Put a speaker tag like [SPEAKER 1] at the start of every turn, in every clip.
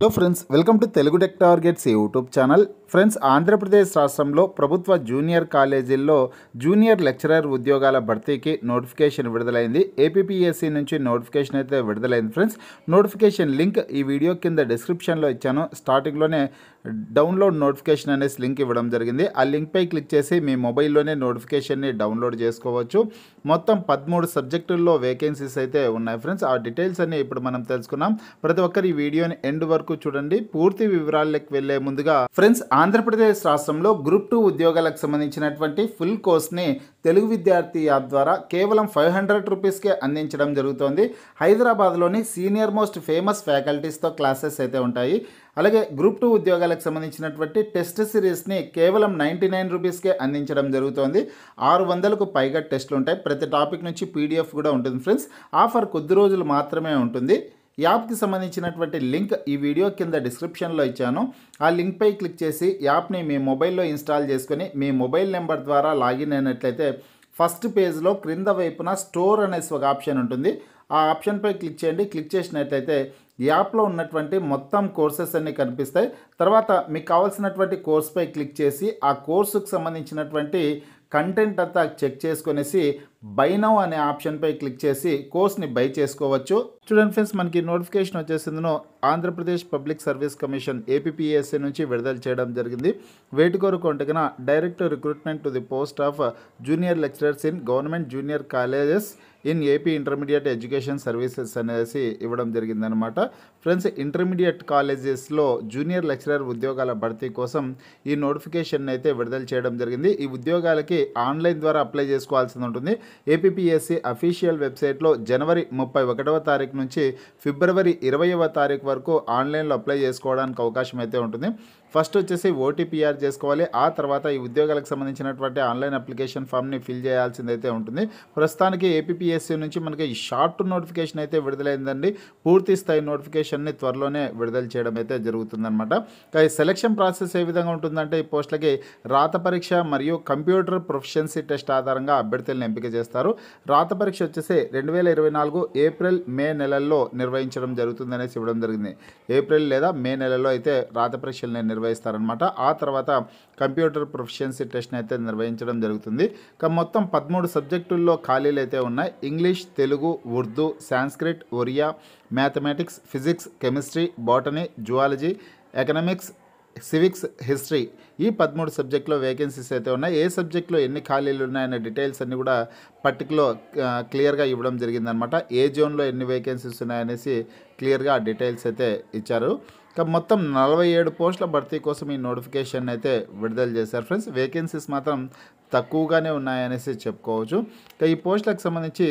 [SPEAKER 1] Hello friends, welcome to Telugu Tech Targets YouTube channel. Friends Andhra Pradesh రాష్ట్రంలో ప్రభుత్వ junior కాలేజీల్లో junior lecturer ఉద్యోగాల భర్తీకి నోటిఫికేషన్ విడుదలైంది ఏపీఎస్సి నుంచి నోటిఫికేషన్ అయితే విడుదలైంది ఫ్రెండ్స్ నోటిఫికేషన్ లింక్ ఈ వీడియో కింద డిస్క్రిప్షన్లో ఇచ్చాను స్టార్టింగ్లోనే డౌన్లోడ్ నోటిఫికేషన్ అనేసి లింక్ ఇవ్వడం జరిగింది ఆ లింక్పై క్లిక్ చేసి మీ మొబైల్లోనే నోటిఫికేషన్ని డౌన్లోడ్ చేసుకోవచ్చు మొత్తం పదమూడు సబ్జెక్టుల్లో వేకెన్సీస్ అయితే ఉన్నాయి ఫ్రెండ్స్ ఆ డీటెయిల్స్ అన్ని ఇప్పుడు మనం తెలుసుకున్నాం ప్రతి ఒక్కరు ఈ వీడియోని ఎండ్ వరకు చూడండి పూర్తి వివరాలకు వెళ్లే ముందుగా ఫ్రెండ్స్ ఆంధ్రప్రదేశ్ రాష్ట్రంలో గ్రూప్ టూ ఉద్యోగాలకు సంబంధించినటువంటి ఫుల్ కోర్స్ని తెలుగు విద్యార్థి యాప్ ద్వారా కేవలం ఫైవ్ హండ్రెడ్ రూపీస్కే అందించడం జరుగుతోంది హైదరాబాద్లోని సీనియర్ మోస్ట్ ఫేమస్ ఫ్యాకల్టీస్తో క్లాసెస్ అయితే ఉంటాయి అలాగే గ్రూప్ టూ ఉద్యోగాలకు సంబంధించినటువంటి టెస్ట్ సిరీస్ని కేవలం నైంటీ నైన్ రూపీస్కే అందించడం జరుగుతోంది ఆరు వందలకు పైగా టెస్టులు ఉంటాయి ప్రతి టాపిక్ నుంచి పీడిఎఫ్ కూడా ఉంటుంది ఫ్రెండ్స్ ఆఫర్ కొద్ది రోజులు మాత్రమే ఉంటుంది యాప్కి సంబంధించినటువంటి లింక్ ఈ వీడియో కింద డిస్క్రిప్షన్లో ఇచ్చాను ఆ లింక్పై క్లిక్ చేసి యాప్ని మీ మొబైల్లో ఇన్స్టాల్ చేసుకొని మీ మొబైల్ నెంబర్ ద్వారా లాగిన్ అయినట్లయితే ఫస్ట్ పేజ్లో క్రింద వైపున స్టోర్ అనేసి ఒక ఆప్షన్ ఉంటుంది ఆ ఆప్షన్పై క్లిక్ చేయండి క్లిక్ చేసినట్లయితే యాప్లో ఉన్నటువంటి మొత్తం కోర్సెస్ అన్నీ కనిపిస్తాయి తర్వాత మీకు కావాల్సినటువంటి కోర్స్పై క్లిక్ చేసి ఆ కోర్సుకు సంబంధించినటువంటి కంటెంట్ అంతా చెక్ చేసుకునేసి బైనవ్ అనే ఆప్షన్పై క్లిక్ చేసి కోర్స్ని బై చేసుకోవచ్చు స్టూడెంట్ ఫ్రెండ్స్ మనకి నోటిఫికేషన్ వచ్చేసిందో Andhra Pradesh public service commission APPSC e నుంచి విడుదల చేయడం జరిగింది వేటి కొరకు ఉంటగిన direct recruitment to the post of junior lecturers in government junior colleges in AP intermediate education services అనేసి ఇవ్వడం జరిగిందనమాట ఫ్రెండ్స్ ఇంటర్మీడియట్ కాలేజెస్లో జూనియర్ లెక్చరర్ ఉద్యోగాల భర్తీ కోసం ఈ నోటిఫికేషన్ అయితే విడుదల చేయడం జరిగింది ఈ ఉద్యోగాలకి ఆన్లైన్ ద్వారా అప్లై చేసుకోవాల్సి ఉంటుంది ఏపీఎస్సి అఫీషియల్ వెబ్సైట్లో జనవరి ముప్పై ఒకటవ తారీఖు నుంచి ఫిబ్రవరి ఇరవైవ తారీఖు వరకు ఆన్లైన్లో అప్లై చేసుకోవడానికి అవకాశం అయితే ఉంటుంది ఫస్ట్ వచ్చేసి ఓటీపీఆర్ చేసుకోవాలి ఆ తర్వాత ఈ ఉద్యోగాలకు సంబంధించినటువంటి ఆన్లైన్ అప్లికేషన్ ఫామ్ని ఫిల్ చేయాల్సిందైతే ఉంటుంది ప్రస్తుతానికి ఏపీఎస్సీ నుంచి మనకి షార్ట్ నోటిఫికేషన్ అయితే విడుదలైందండి పూర్తి స్థాయి నోటిఫికేషన్ని త్వరలోనే విడుదల చేయడం అయితే జరుగుతుందన్నమాట కానీ సెలక్షన్ ప్రాసెస్ ఏ విధంగా ఉంటుందంటే ఈ పోస్టులకి రాత పరీక్ష మరియు కంప్యూటర్ ప్రొఫిషియన్సీ టెస్ట్ ఆధారంగా అభ్యర్థులను ఎంపిక చేస్తారు రాత పరీక్ష వచ్చేసి రెండు వేల ఇరవై నాలుగు ఏప్రిల్ మే నెలల్లో నిర్వహించడం జరుగుతుందనేసి ఇవ్వడం జరిగింది ఏప్రిల్ లేదా మే నెలలో అయితే రాత పరీక్షలు నిర్వహిస్తారనమాట ఆ తర్వాత కంప్యూటర్ ప్రొఫిషియన్సీ టెస్ట్ని అయితే నిర్వహించడం జరుగుతుంది ఇక మొత్తం పదమూడు సబ్జెక్టుల్లో ఖాళీలు అయితే ఉన్నాయి English Telugu Urdu Sanskrit Oriya mathematics physics chemistry botany zoology economics civics history ఈ పదమూడు సబ్జెక్టులో వేకెన్సీస్ అయితే ఉన్నాయి ఏ సబ్జెక్టులో ఎన్ని ఖాళీలు ఉన్నాయనే డీటెయిల్స్ అన్నీ కూడా పర్టికులర్ క్లియర్గా ఇవ్వడం జరిగిందనమాట ఏ జోన్లో ఎన్ని వేకెన్సీస్ ఉన్నాయనేసి క్లియర్గా డీటెయిల్స్ అయితే ఇచ్చారు మొత్తం నలభై ఏడు పోస్టుల భర్తీ కోసం ఈ నోటిఫికేషన్ అయితే విడుదల చేశారు ఫ్రెండ్స్ వేకెన్సీస్ మాత్రం తక్కువగానే ఉన్నాయనేసి చెప్పుకోవచ్చు ఇక ఈ పోస్టులకు సంబంధించి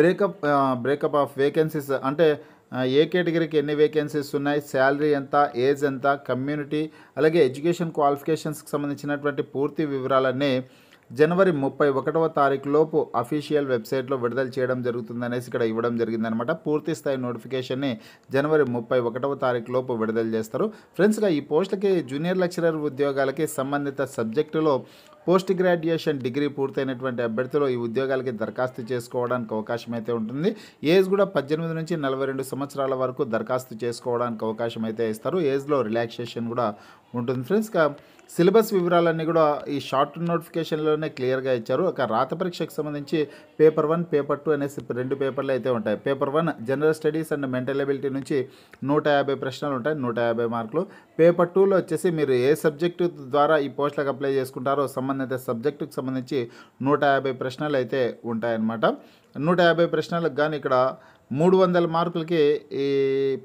[SPEAKER 1] బ్రేకప్ బ్రేకప్ ఆఫ్ వేకెన్సీస్ అంటే ఏ కేటగిరీకి ఎన్ని వేకెన్సీస్ ఉన్నాయి శాలరీ ఎంత ఏజ్ ఎంత కమ్యూనిటీ అలాగే ఎడ్యుకేషన్ క్వాలిఫికేషన్స్కి సంబంధించినటువంటి పూర్తి వివరాలన్నీ జనవరి ముప్పై ఒకటవ తారీఖు లోపు అఫీషియల్ వెబ్సైట్లో విడుదల చేయడం జరుగుతుందనేసి ఇక్కడ ఇవ్వడం జరిగిందనమాట పూర్తి స్థాయి నోటిఫికేషన్ని జనవరి ముప్పై ఒకటవ తారీఖు లోపు విడుదల చేస్తారు ఫ్రెండ్స్గా ఈ పోస్టులకి జూనియర్ లెక్చరర్ ఉద్యోగాలకి సంబంధిత సబ్జెక్టులో పోస్ట్ గ్రాడ్యుయేషన్ డిగ్రీ పూర్తయినటువంటి అభ్యర్థులు ఈ ఉద్యోగాలకి దరఖాస్తు చేసుకోవడానికి అవకాశం అయితే ఉంటుంది ఏజ్ కూడా పద్దెనిమిది నుంచి నలభై రెండు సంవత్సరాల వరకు దరఖాస్తు చేసుకోవడానికి అవకాశం అయితే ఇస్తారు ఏజ్లో రిలాక్సేషన్ కూడా ఉంటుంది ఫ్రెండ్స్ సిలబస్ వివరాలన్నీ కూడా ఈ షార్ట్ నోటిఫికేషన్లోనే క్లియర్గా ఇచ్చారు ఒక రాత పరీక్షకు సంబంధించి పేపర్ వన్ పేపర్ టూ అనేసి రెండు పేపర్లు అయితే ఉంటాయి paper one general studies and mental ability నుంచి నూట యాభై ప్రశ్నలు ఉంటాయి నూట యాభై మార్కులు పేపర్ టూలో వచ్చేసి మీరు ఏ సబ్జెక్టు ద్వారా ఈ పోస్టులకు అప్లై చేసుకుంటారో సంబంధిత సబ్జెక్టుకు సంబంధించి నూట యాభై ప్రశ్నలు అయితే ఉంటాయన్నమాట నూట యాభై ప్రశ్నలకు కానీ ఇక్కడ మూడు వందల మార్కులకి ఈ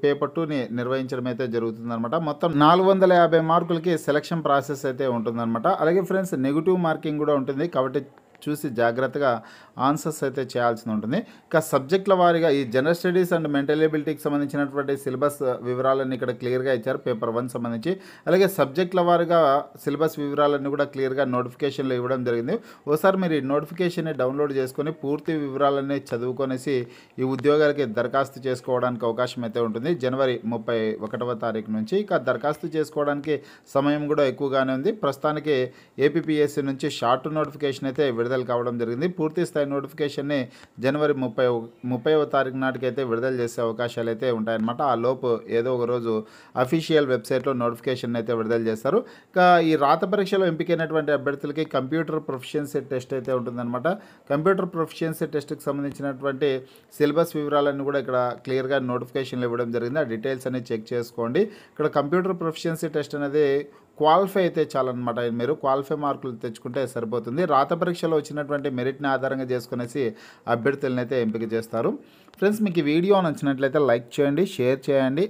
[SPEAKER 1] పేపర్ టూని నిర్వహించడం అయితే జరుగుతుందనమాట మొత్తం నాలుగు వందల యాభై మార్కులకి సెలక్షన్ ప్రాసెస్ అయితే ఉంటుందన్నమాట అలాగే ఫ్రెండ్స్ నెగిటివ్ మార్కింగ్ కూడా ఉంటుంది కాబట్టి చూసి జాగ్రత్తగా ఆన్సర్స్ అయితే చేయాల్సి ఉంటుంది ఇక సబ్జెక్టుల వారీగా ఈ జనరల్ స్టడీస్ అండ్ మెంటల్ ఎబిలిటీకి సంబంధించినటువంటి సిలబస్ వివరాలన్నీ ఇక్కడ క్లియర్గా ఇచ్చారు పేపర్ వన్ సంబంధించి అలాగే సబ్జెక్టుల వారీగా సిలబస్ వివరాలన్నీ కూడా క్లియర్గా నోటిఫికేషన్లో ఇవ్వడం జరిగింది ఒకసారి మీరు ఈ నోటిఫికేషన్ని డౌన్లోడ్ చేసుకొని పూర్తి వివరాలన్నీ చదువుకొనేసి ఈ ఉద్యోగాలకి దరఖాస్తు చేసుకోవడానికి అవకాశం అయితే ఉంటుంది జనవరి ముప్పై ఒకటవ తారీఖు నుంచి ఇక దరఖాస్తు చేసుకోవడానికి సమయం కూడా ఎక్కువగానే ఉంది ప్రస్తుతానికి ఏపీపీఎస్సీ నుంచి షార్ట్ నోటిఫికేషన్ అయితే విడుదల విడుదల కావడం జరిగింది పూర్తి స్థాయి నోటిఫికేషన్ని జనవరి ముప్పై ముప్పైవ తారీఖు నాటికైతే విడుదల చేసే అవకాశాలు అయితే ఉంటాయన్నమాట ఆ లోపు ఏదో ఒక రోజు అఫీషియల్ వెబ్సైట్లో నోటిఫికేషన్ అయితే విడుదల చేస్తారు ఇంకా ఈ రాత పరీక్షలో ఎంపికైనటువంటి అభ్యర్థులకి కంప్యూటర్ ప్రొఫిషియన్సీ టెస్ట్ అయితే ఉంటుందన్నమాట కంప్యూటర్ ప్రొఫిషియన్సీ టెస్ట్కి సంబంధించినటువంటి సిలబస్ వివరాలన్నీ కూడా ఇక్కడ క్లియర్గా నోటిఫికేషన్లు ఇవ్వడం జరిగింది ఆ డీటెయిల్స్ అనేది చెక్ చేసుకోండి ఇక్కడ కంప్యూటర్ ప్రొఫిషియన్సీ టెస్ట్ అనేది క్వాలిఫై అయితే చాలన్నమాట మీరు క్వాలిఫై మార్కులు తెచ్చుకుంటే సరిపోతుంది రాత పరీక్షలో వచ్చినటువంటి మెరిట్ని ఆధారంగా చేసుకునేసి అభ్యర్థులను అయితే ఎంపిక చేస్తారు ఫ్రెండ్స్ మీకు ఈ వీడియో నచ్చినట్లయితే లైక్ చేయండి షేర్ చేయండి